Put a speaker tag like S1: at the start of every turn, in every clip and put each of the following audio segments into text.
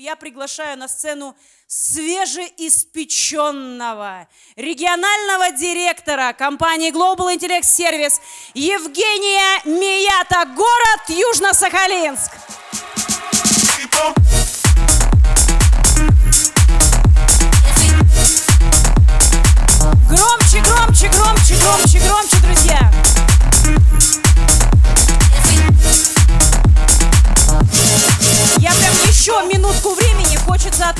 S1: Я приглашаю на сцену свежеиспеченного регионального директора компании Global Intellect Service Евгения Мията, город Южно-Сахалинск. Громче, громче, громче, громче, громче.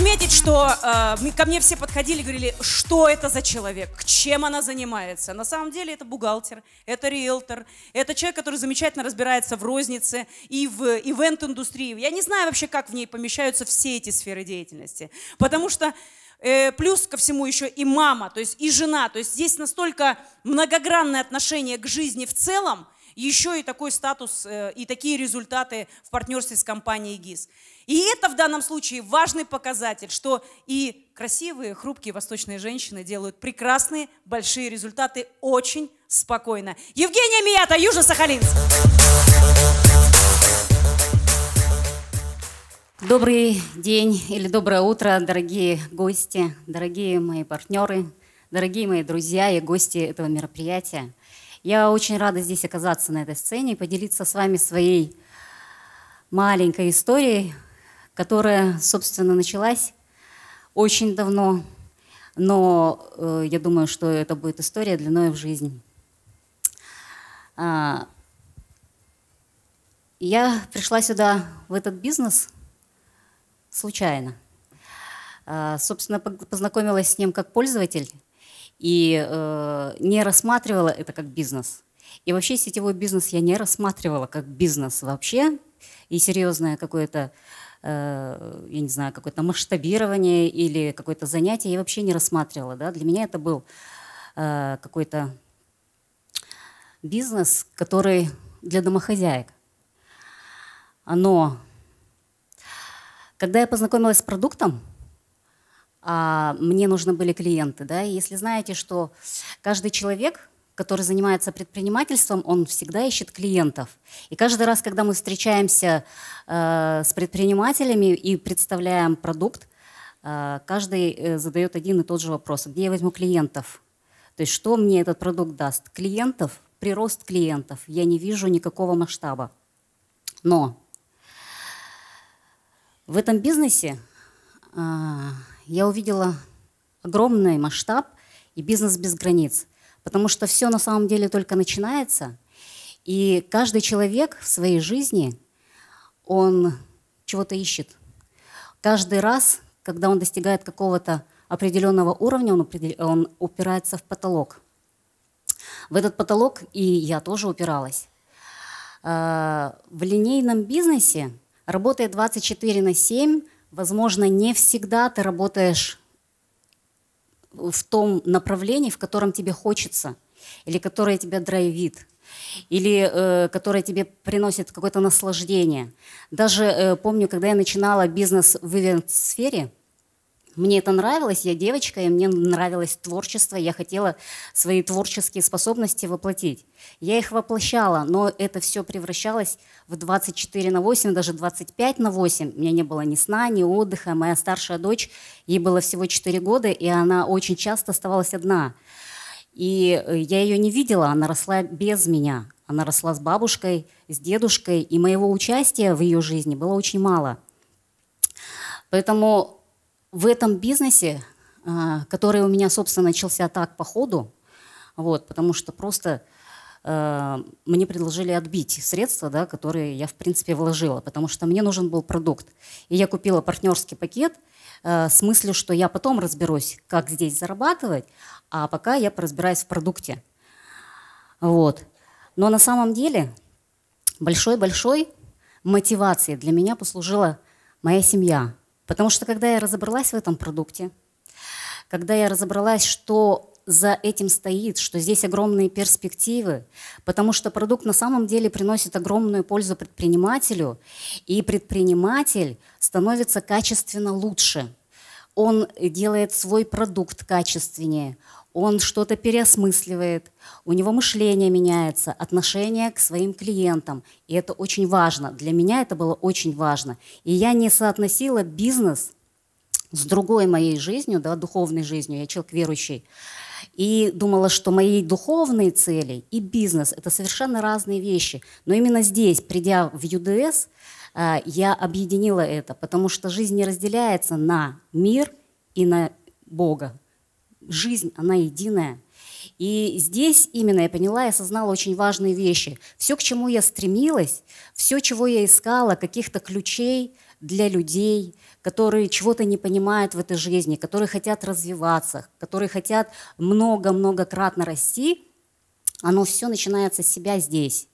S1: отметить, что э, мы, ко мне все подходили и говорили, что это за человек, чем она занимается. На самом деле это бухгалтер, это риэлтор, это человек, который замечательно разбирается в рознице и в ивент-индустрии. Я не знаю вообще, как в ней помещаются все эти сферы деятельности, потому что э, плюс ко всему еще и мама, то есть и жена, то есть здесь настолько многогранное отношение к жизни в целом – еще и такой статус э, и такие результаты в партнерстве с компанией ГИС. И это в данном случае важный показатель, что и красивые, хрупкие восточные женщины делают прекрасные, большие результаты очень спокойно. Евгения Мията, Южно-Сахалинск.
S2: Добрый день или доброе утро, дорогие гости, дорогие мои партнеры, дорогие мои друзья и гости этого мероприятия. Я очень рада здесь оказаться на этой сцене и поделиться с вами своей маленькой историей, которая, собственно, началась очень давно, но э, я думаю, что это будет история длиной в жизнь. А, я пришла сюда, в этот бизнес, случайно. А, собственно, познакомилась с ним как пользователь – и э, не рассматривала это как бизнес. И вообще сетевой бизнес я не рассматривала как бизнес вообще, и серьезное какое-то, э, я не знаю, какое-то масштабирование или какое-то занятие я вообще не рассматривала. Да? Для меня это был э, какой-то бизнес, который для домохозяек. Но когда я познакомилась с продуктом, а, мне нужны были клиенты. Да? И если знаете, что каждый человек, который занимается предпринимательством, он всегда ищет клиентов. И каждый раз, когда мы встречаемся э, с предпринимателями и представляем продукт, э, каждый э, задает один и тот же вопрос. Где я возьму клиентов? То есть что мне этот продукт даст? Клиентов, прирост клиентов. Я не вижу никакого масштаба. Но в этом бизнесе а, я увидела огромный масштаб и бизнес без границ. Потому что все на самом деле только начинается. И каждый человек в своей жизни, он чего-то ищет. Каждый раз, когда он достигает какого-то определенного уровня, он, он упирается в потолок. В этот потолок и я тоже упиралась. А, в линейном бизнесе работает 24 на 7 Возможно, не всегда ты работаешь в том направлении, в котором тебе хочется, или которое тебя драйвит, или э, которое тебе приносит какое-то наслаждение. Даже э, помню, когда я начинала бизнес в ивент-сфере, мне это нравилось, я девочка, и мне нравилось творчество, я хотела свои творческие способности воплотить. Я их воплощала, но это все превращалось в 24 на 8, даже 25 на 8. У меня не было ни сна, ни отдыха. Моя старшая дочь, ей было всего 4 года, и она очень часто оставалась одна. И э, я ее не видела, она росла без меня. Она росла с бабушкой, с дедушкой, и моего участия в ее жизни было очень мало. Поэтому в этом бизнесе, а, который у меня, собственно, начался так по ходу, вот, потому что просто а, мне предложили отбить средства, да, которые я, в принципе, вложила, потому что мне нужен был продукт. И я купила партнерский пакет а, с мыслью, что я потом разберусь, как здесь зарабатывать, а пока я поразбираюсь в продукте. Вот. Но на самом деле большой-большой мотивацией для меня послужила моя семья. Потому что когда я разобралась в этом продукте, когда я разобралась, что за этим стоит, что здесь огромные перспективы, потому что продукт на самом деле приносит огромную пользу предпринимателю, и предприниматель становится качественно лучше. Он делает свой продукт качественнее, он что-то переосмысливает, у него мышление меняется, отношение к своим клиентам. И это очень важно. Для меня это было очень важно. И я не соотносила бизнес с другой моей жизнью, да, духовной жизнью. Я человек верующий. И думала, что мои духовные цели и бизнес – это совершенно разные вещи. Но именно здесь, придя в ЮДС, э, я объединила это, потому что жизнь не разделяется на мир и на Бога жизнь, она единая. И здесь именно я поняла я осознала очень важные вещи. Все, к чему я стремилась, все, чего я искала, каких-то ключей для людей, которые чего-то не понимают в этой жизни, которые хотят развиваться, которые хотят много-многократно расти, оно все начинается с себя здесь.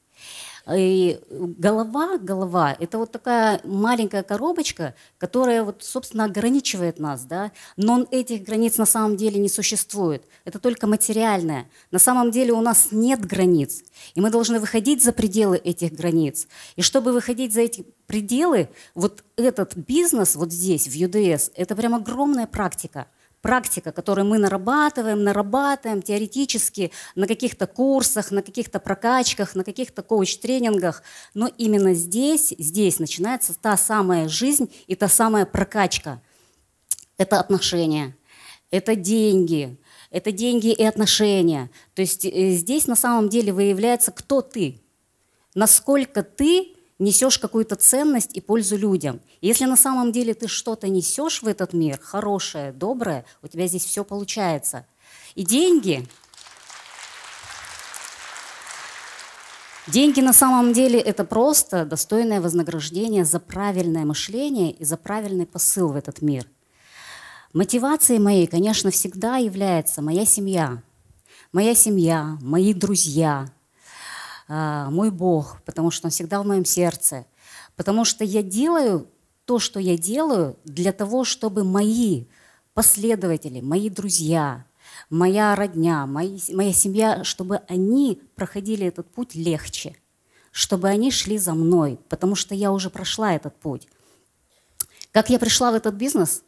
S2: И голова, голова – это вот такая маленькая коробочка, которая, вот, собственно, ограничивает нас. Да? Но этих границ на самом деле не существует. Это только материальное. На самом деле у нас нет границ. И мы должны выходить за пределы этих границ. И чтобы выходить за эти пределы, вот этот бизнес вот здесь, в ЮДС это прям огромная практика – практика, которую мы нарабатываем, нарабатываем теоретически на каких-то курсах, на каких-то прокачках, на каких-то коуч-тренингах. Но именно здесь, здесь начинается та самая жизнь и та самая прокачка. Это отношения, это деньги, это деньги и отношения. То есть э, здесь на самом деле выявляется, кто ты, насколько ты несешь какую-то ценность и пользу людям. если на самом деле ты что-то несешь в этот мир, хорошее, доброе, у тебя здесь все получается. И деньги, Деньги на самом деле это просто достойное вознаграждение за правильное мышление и за правильный посыл в этот мир. Мотивацией моей, конечно, всегда является моя семья. Моя семья, мои друзья, а, мой Бог, потому что Он всегда в моем сердце, потому что я делаю то, что я делаю, для того, чтобы мои последователи, мои друзья, моя родня, мои, моя семья, чтобы они проходили этот путь легче, чтобы они шли за мной, потому что я уже прошла этот путь. Как я пришла в этот бизнес?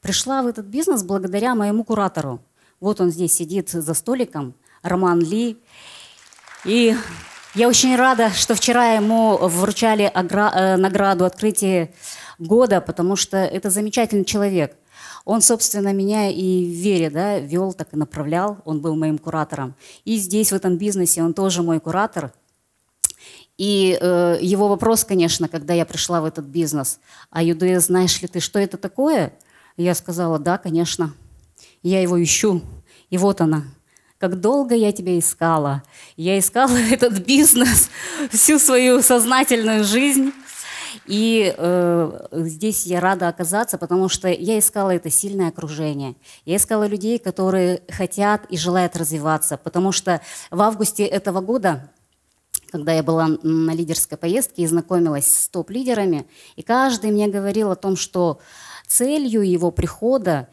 S2: Пришла в этот бизнес благодаря моему куратору. Вот он здесь сидит за столиком, Роман Ли. И я очень рада, что вчера ему вручали э, награду открытия года, потому что это замечательный человек. Он, собственно, меня и в вере да, вел, так и направлял. Он был моим куратором. И здесь, в этом бизнесе, он тоже мой куратор. И э, его вопрос, конечно, когда я пришла в этот бизнес, а ЮДС, знаешь ли ты, что это такое? Я сказала, да, конечно. Я его ищу. И вот она, как долго я тебя искала. Я искала этот бизнес всю свою сознательную жизнь. И э, здесь я рада оказаться, потому что я искала это сильное окружение. Я искала людей, которые хотят и желают развиваться, потому что в августе этого года когда я была на лидерской поездке и знакомилась с топ-лидерами, и каждый мне говорил о том, что целью его прихода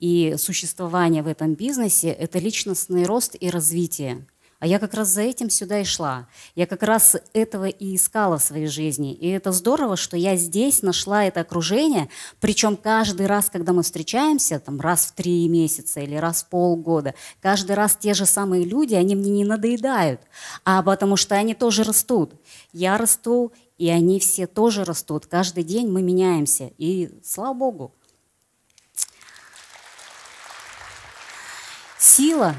S2: и существование в этом бизнесе – это личностный рост и развитие. А я как раз за этим сюда и шла. Я как раз этого и искала в своей жизни. И это здорово, что я здесь нашла это окружение. Причем каждый раз, когда мы встречаемся, там раз в три месяца или раз в полгода, каждый раз те же самые люди, они мне не надоедают. А потому что они тоже растут. Я расту, и они все тоже растут. Каждый день мы меняемся. И слава богу. Сила,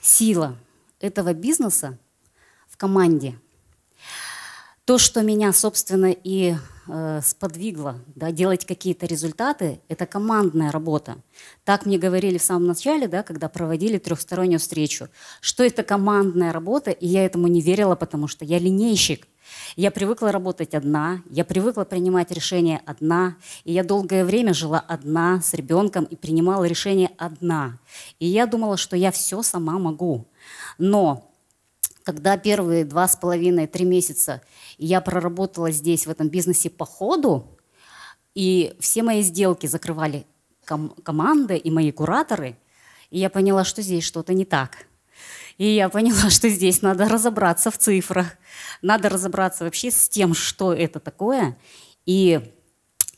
S2: сила этого бизнеса в команде. То, что меня, собственно, и э, сподвигло да, делать какие-то результаты, это командная работа. Так мне говорили в самом начале, да, когда проводили трехстороннюю встречу, что это командная работа, и я этому не верила, потому что я линейщик. Я привыкла работать одна, я привыкла принимать решения одна, и я долгое время жила одна с ребенком и принимала решения одна. И я думала, что я все сама могу. Но когда первые два с половиной, три месяца я проработала здесь, в этом бизнесе по ходу, и все мои сделки закрывали ком- команды и мои кураторы, и я поняла, что здесь что-то не так. И я поняла, что здесь надо разобраться в цифрах, надо разобраться вообще с тем, что это такое. И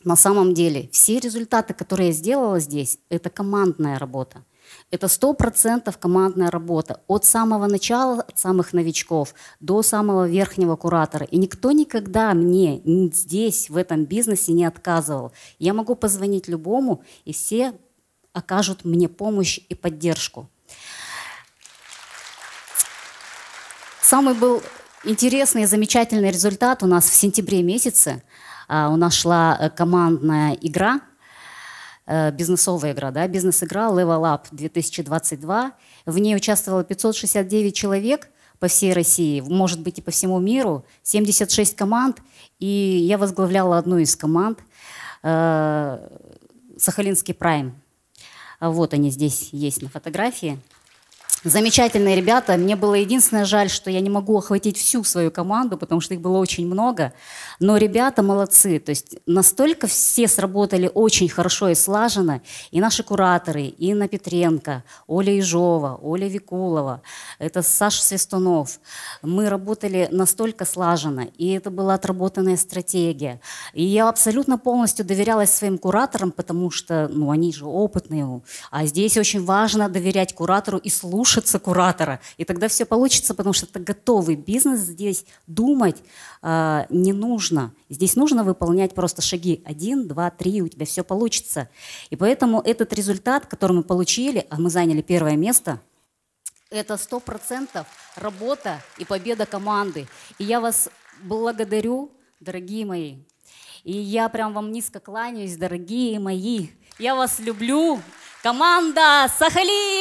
S2: на самом деле все результаты, которые я сделала здесь, это командная работа. Это сто процентов командная работа. От самого начала, от самых новичков до самого верхнего куратора. И никто никогда мне здесь, в этом бизнесе не отказывал. Я могу позвонить любому, и все окажут мне помощь и поддержку. Самый был интересный и замечательный результат у нас в сентябре месяце. А, у нас шла э, командная игра – Э, бизнесовая игра, да, бизнес-игра Level Up 2022. В ней участвовало 569 человек по всей России, может быть, и по всему миру, 76 команд, и я возглавляла одну из команд, э, Сахалинский Прайм. Вот они здесь есть на фотографии. Замечательные ребята. Мне было единственное жаль, что я не могу охватить всю свою команду, потому что их было очень много. Но ребята молодцы. То есть настолько все сработали очень хорошо и слаженно. И наши кураторы, и Инна Петренко, Оля Ижова, Оля Викулова, это Саша Свистунов. Мы работали настолько слаженно, и это была отработанная стратегия. И я абсолютно полностью доверялась своим кураторам, потому что ну, они же опытные. А здесь очень важно доверять куратору и слушать слушаться куратора. И тогда все получится, потому что это готовый бизнес. Здесь думать э, не нужно. Здесь нужно выполнять просто шаги. Один, два, три, у тебя все получится. И поэтому этот результат, который мы получили, а мы заняли первое место, это сто процентов работа и победа команды. И я вас благодарю, дорогие мои. И я прям вам низко кланяюсь, дорогие мои. Я вас люблю. Команда Сахалин!